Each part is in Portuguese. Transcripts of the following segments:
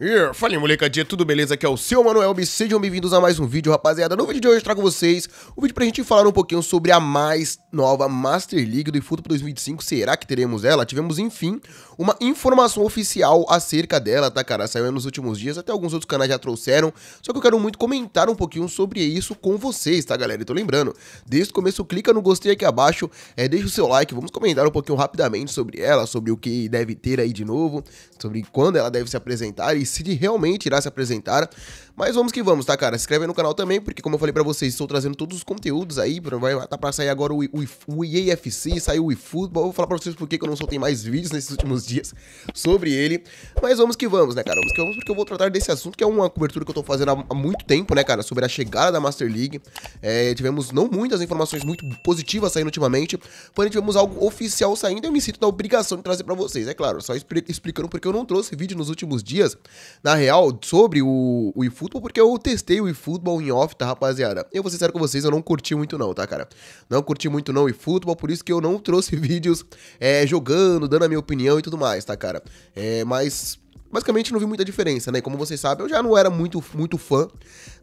Yeah. Fala molecadinha, tudo beleza? Aqui é o seu Manuel e sejam bem-vindos a mais um vídeo, rapaziada. No vídeo de hoje eu trago vocês um vídeo pra gente falar um pouquinho sobre a mais nova Master League do eFootball 2025. Será que teremos ela? Tivemos, enfim, uma informação oficial acerca dela, tá, cara? Saiu nos últimos dias, até alguns outros canais já trouxeram. Só que eu quero muito comentar um pouquinho sobre isso com vocês, tá, galera? tô lembrando, desde o começo, clica no gostei aqui abaixo, é, deixa o seu like, vamos comentar um pouquinho rapidamente sobre ela, sobre o que deve ter aí de novo, sobre quando ela deve se apresentar e se ele realmente irá se apresentar. Mas vamos que vamos, tá, cara? Se inscreve no canal também, porque como eu falei pra vocês, estou trazendo todos os conteúdos aí. Vai tá pra sair agora o, o, o EAFC, saiu o eFootball. Vou falar pra vocês porque eu não soltei mais vídeos nesses últimos dias sobre ele. Mas vamos que vamos, né, cara? Vamos que vamos, porque eu vou tratar desse assunto, que é uma cobertura que eu tô fazendo há muito tempo, né, cara? Sobre a chegada da Master League. É, tivemos não muitas informações muito positivas saindo ultimamente, porém tivemos algo oficial saindo e eu me sinto na obrigação de trazer pra vocês. É claro, só explicando porque eu não trouxe vídeo nos últimos dias, na real, sobre o, o eFootball, porque eu testei o eFootball em off, tá, rapaziada? Eu vou ser sério com vocês, eu não curti muito não, tá, cara? Não curti muito não o eFootball, por isso que eu não trouxe vídeos é, jogando, dando a minha opinião e tudo mais, tá, cara? É, mas basicamente não vi muita diferença, né? Como vocês sabem, eu já não era muito, muito fã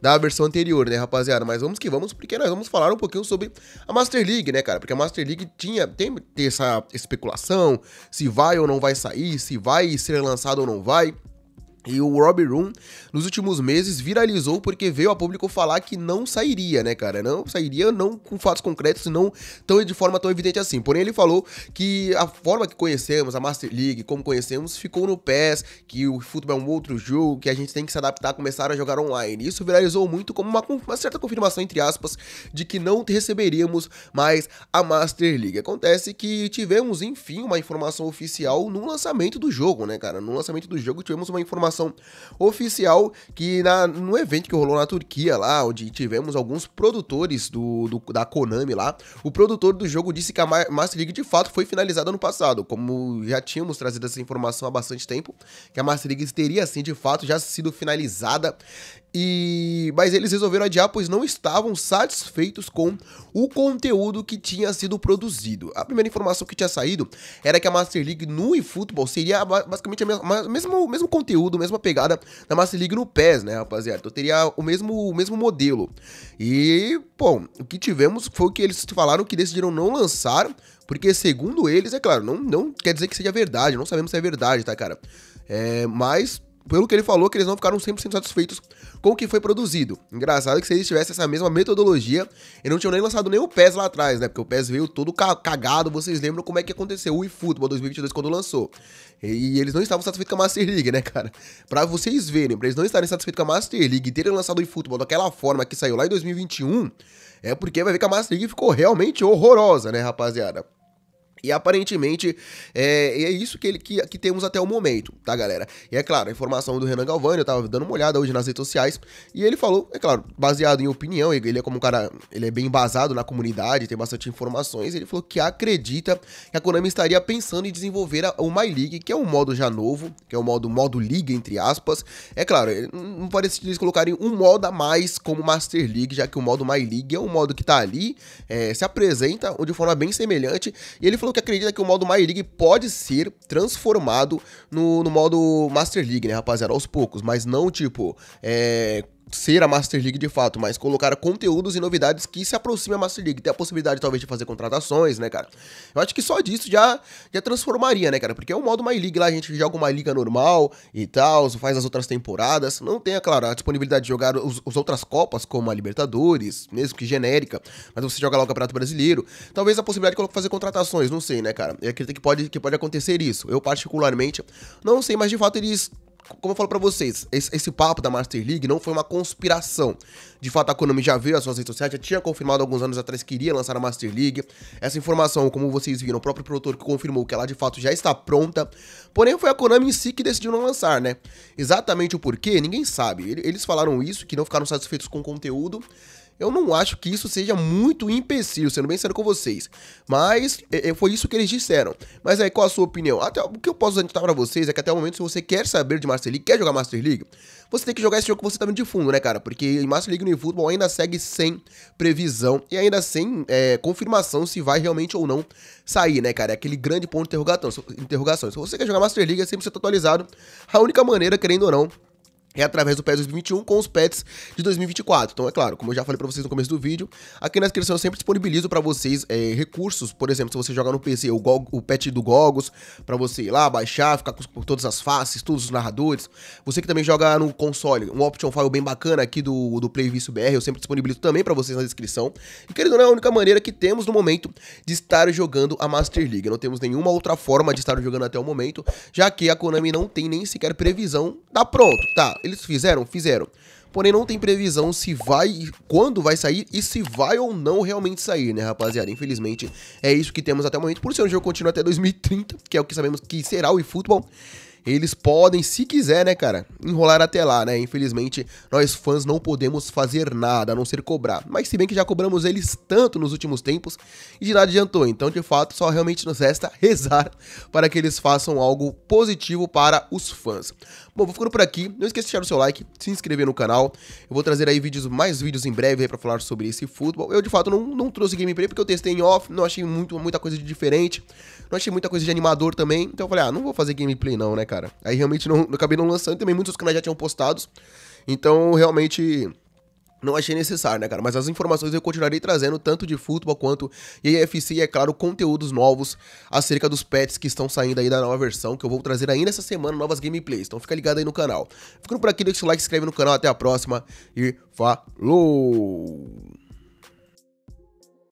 da versão anterior, né, rapaziada? Mas vamos que vamos, porque nós vamos falar um pouquinho sobre a Master League, né, cara? Porque a Master League tinha, tem, tem essa especulação, se vai ou não vai sair, se vai ser lançado ou não vai. E o Robbie Room, nos últimos meses, viralizou porque veio a público falar que não sairia, né, cara? Não sairia, não com fatos concretos, não tão de forma tão evidente assim. Porém, ele falou que a forma que conhecemos, a Master League, como conhecemos, ficou no PES, que o futebol é um outro jogo, que a gente tem que se adaptar, começar a jogar online. Isso viralizou muito como uma, uma certa confirmação, entre aspas, de que não receberíamos mais a Master League. Acontece que tivemos, enfim, uma informação oficial no lançamento do jogo, né, cara? No lançamento do jogo tivemos uma informação informação oficial que na, no evento que rolou na Turquia, lá onde tivemos alguns produtores do, do da Konami lá, o produtor do jogo disse que a Master League de fato foi finalizada no passado, como já tínhamos trazido essa informação há bastante tempo, que a Master League teria assim de fato já sido finalizada e mas eles resolveram adiar pois não estavam satisfeitos com o conteúdo que tinha sido produzido. A primeira informação que tinha saído era que a Master League no eFootball seria basicamente o mesmo, mesmo conteúdo, mesma pegada da Master League no PES, né, rapaziada? Então teria o mesmo, o mesmo modelo. E, bom, o que tivemos foi que eles falaram que decidiram não lançar, porque segundo eles, é claro, não, não quer dizer que seja verdade, não sabemos se é verdade, tá, cara? É, mas pelo que ele falou, que eles não ficaram 100% satisfeitos com o que foi produzido. Engraçado que se eles tivessem essa mesma metodologia, eles não tinham nem lançado nem o PES lá atrás, né? Porque o PES veio todo cagado, vocês lembram como é que aconteceu o eFootball 2022 quando lançou. E eles não estavam satisfeitos com a Master League, né, cara? Pra vocês verem, pra eles não estarem satisfeitos com a Master League e terem lançado o eFootball daquela forma que saiu lá em 2021, é porque vai ver que a Master League ficou realmente horrorosa, né, rapaziada? E aparentemente é, é isso que, ele, que, que, temos até o momento, tá, galera? E é claro, a informação do Renan Galvani, eu tava dando uma olhada hoje nas redes sociais, e ele falou, é claro, baseado em opinião, ele é como um cara, ele é bem embasado na comunidade, tem bastante informações, ele falou que acredita que a Konami estaria pensando em desenvolver a, o My League, que é um modo já novo, que é um modo, modo liga, entre aspas. É claro, é, não parece que eles colocarem um modo a mais como Master League, já que o modo My League é um modo que tá ali, é, se apresenta de forma bem semelhante, e ele falou falou que acredita que o modo My League pode ser transformado no, no modo Master League, né, rapaziada? Aos poucos, mas não tipo. É ser a Master League de fato, mas colocar conteúdos e novidades que se aproximem da Master League. Tem a possibilidade, talvez, de fazer contratações, né, cara? Eu acho que só disso já, já transformaria, né, cara? Porque é o modo My League lá, a gente joga uma liga normal e tal, faz as outras temporadas. Não tem, é claro, a disponibilidade de jogar os, as outras Copas, como a Libertadores, mesmo que genérica, mas você joga lá o Campeonato Brasileiro. Talvez a possibilidade de fazer contratações, não sei, né, cara? Eu é acredito que pode, que pode acontecer isso. Eu, particularmente, não sei, mas de fato eles como eu falo para vocês, esse, esse, papo da Master League não foi uma conspiração. De fato, a Konami já veio às suas redes sociais, já tinha confirmado alguns anos atrás que iria lançar a Master League. Essa informação, como vocês viram, o próprio produtor que confirmou que ela de fato já está pronta. Porém, foi a Konami em si que decidiu não lançar, né? Exatamente o porquê, ninguém sabe. Eles falaram isso, que não ficaram satisfeitos com o conteúdo eu não acho que isso seja muito empecilho, sendo bem sério com vocês. Mas é, é, foi isso que eles disseram. Mas aí, qual a sua opinião? Até, o que eu posso adiantar para vocês é que até o momento, se você quer saber de Master League, quer jogar Master League, você tem que jogar esse jogo que você tá vendo de fundo, né, cara? Porque em Master League no eFootball ainda segue sem previsão e ainda sem é, confirmação se vai realmente ou não sair, né, cara? É aquele grande ponto de interrogação. Se você quer jogar Master League, é sempre ser atualizado. A única maneira, querendo ou não, é através do PES 2021 com os pets de 2024. Então, é claro, como eu já falei para vocês no começo do vídeo, aqui na descrição eu sempre disponibilizo para vocês é, recursos, por exemplo, se você jogar no PC o, o pet do Gogos, para você ir lá, baixar, ficar com, com, todas as faces, todos os narradores. Você que também joga no console, um option file bem bacana aqui do, do Playvice BR, eu sempre disponibilizo também para vocês na descrição. E querido, não é a única maneira que temos no momento de estar jogando a Master League. Não temos nenhuma outra forma de estar jogando até o momento, já que a Konami não tem nem sequer previsão. Tá pronto, tá? Eles fizeram? Fizeram. Porém, não tem previsão se vai, quando vai sair e se vai ou não realmente sair, né, rapaziada? Infelizmente, é isso que temos até o momento. Por ser um jogo continua até 2030, que é o que sabemos que será o eFootball. Eles podem, se quiser, né, cara, enrolar até lá, né? Infelizmente, nós fãs não podemos fazer nada, a não ser cobrar. Mas se bem que já cobramos eles tanto nos últimos tempos e de nada adiantou. Então, de fato, só realmente nos resta rezar para que eles façam algo positivo para os fãs. Bom, vou ficando por aqui. Não esqueça de deixar o seu like, se inscrever no canal. Eu vou trazer aí vídeos, mais vídeos em breve aí pra falar sobre esse futebol. Eu, de fato, não, não trouxe gameplay porque eu testei em off, não achei muito, muita coisa de diferente. Não achei muita coisa de animador também. Então eu falei, ah, não vou fazer gameplay não, né, cara? Aí realmente não, acabei não lançando. Também muitos canais já tinham postados. Então, realmente não achei necessário, né, cara? Mas as informações eu continuarei trazendo, tanto de futebol quanto EFC, e é claro, conteúdos novos acerca dos pets que estão saindo aí da nova versão, que eu vou trazer ainda essa semana novas gameplays. Então fica ligado aí no canal. Ficando por aqui, deixa o like, se inscreve no canal, até a próxima e falou!